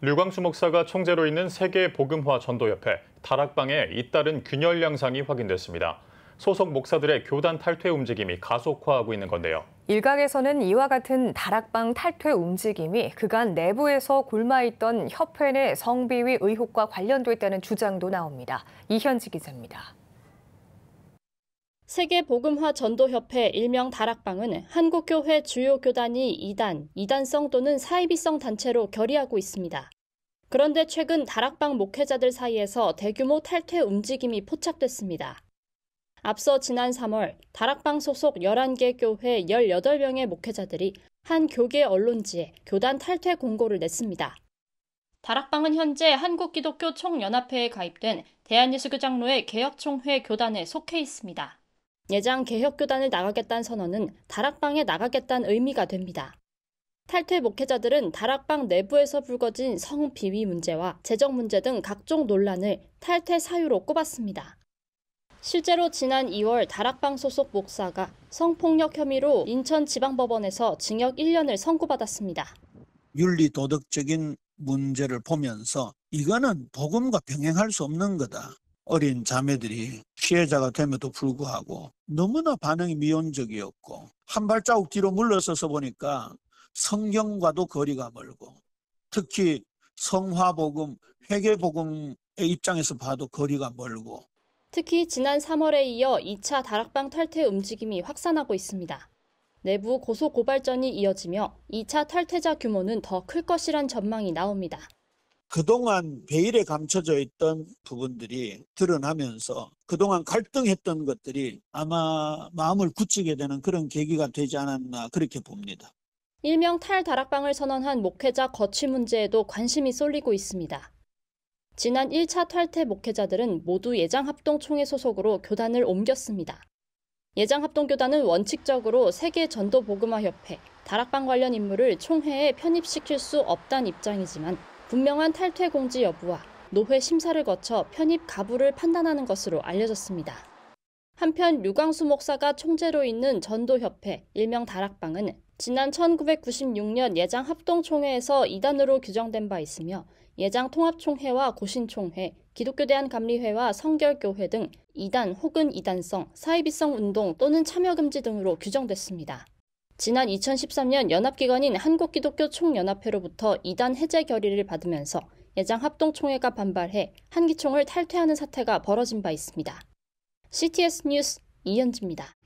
류광수 목사가 총재로 있는 세계 복음화 전도협회 다락방에 잇따른 균열 양상이 확인됐습니다. 소속 목사들의 교단 탈퇴 움직임이 가속화하고 있는 건데요. 일각에서는 이와 같은 다락방 탈퇴 움직임이 그간 내부에서 곪아있던 협회 내 성비위 의혹과 관련됐다는 주장도 나옵니다. 이현지 기자입니다. 세계보금화 전도협회 일명 다락방은 한국교회 주요 교단이 이단, 이단성 또는 사이비성 단체로 결의하고 있습니다. 그런데 최근 다락방 목회자들 사이에서 대규모 탈퇴 움직임이 포착됐습니다. 앞서 지난 3월 다락방 소속 11개 교회 18명의 목회자들이 한 교계 언론지에 교단 탈퇴 공고를 냈습니다. 다락방은 현재 한국기독교 총연합회에 가입된 대한예수교장로의 개혁총회 교단에 속해 있습니다. 예장 개혁교단을 나가겠다는 선언은 다락방에 나가겠다는 의미가 됩니다. 탈퇴 목회자들은 다락방 내부에서 불거진 성비위 문제와 재정 문제 등 각종 논란을 탈퇴 사유로 꼽았습니다. 실제로 지난 2월 다락방 소속 목사가 성폭력 혐의로 인천지방법원에서 징역 1년을 선고받았습니다. 윤리도덕적인 문제를 보면서 이거는 복음과 병행할 수 없는 거다. 어린 자매들이 피해자가 됨에도 불구하고 너무나 반응이 미온적이었고 한 발자국 뒤로 물러서서 보니까 성경과도 거리가 멀고 특히 성화복음, 회계복음의 입장에서 봐도 거리가 멀고 특히 지난 3월에 이어 2차 다락방 탈퇴 움직임이 확산하고 있습니다. 내부 고소 고발전이 이어지며 2차 탈퇴자 규모는 더 클 것이란 전망이 나옵니다. 그동안 베일에 감춰져 있던 부분들이 드러나면서 그동안 갈등했던 것들이 아마 마음을 굳히게 되는 그런 계기가 되지 않았나 그렇게 봅니다. 일명 탈다락방을 선언한 목회자 거취 문제에도 관심이 쏠리고 있습니다. 지난 1차 탈퇴 목회자들은 모두 예장합동총회 소속으로 교단을 옮겼습니다. 예장합동교단은 원칙적으로 세계 전도보음화협회 다락방 관련 인물을 총회에 편입시킬 수 없다는 입장이지만 분명한 탈퇴 공지 여부와 노회 심사를 거쳐 편입 가부를 판단하는 것으로 알려졌습니다. 한편 유광수 목사가 총재로 있는 전도협회 일명 다락방은 지난 1996년 예장 합동총회에서 2단으로 규정된 바 있으며 예장 통합총회와 고신총회, 기독교대한감리회와 성결교회 등 2단 혹은 2단성, 사이비성 운동 또는 참여금지 등으로 규정됐습니다. 지난 2013년 연합기관인 한국기독교 총연합회로부터 이단 해제 결의를 받으면서 예장 합동총회가 반발해 한기총을 탈퇴하는 사태가 벌어진 바 있습니다. CTS 뉴스 이현지입니다.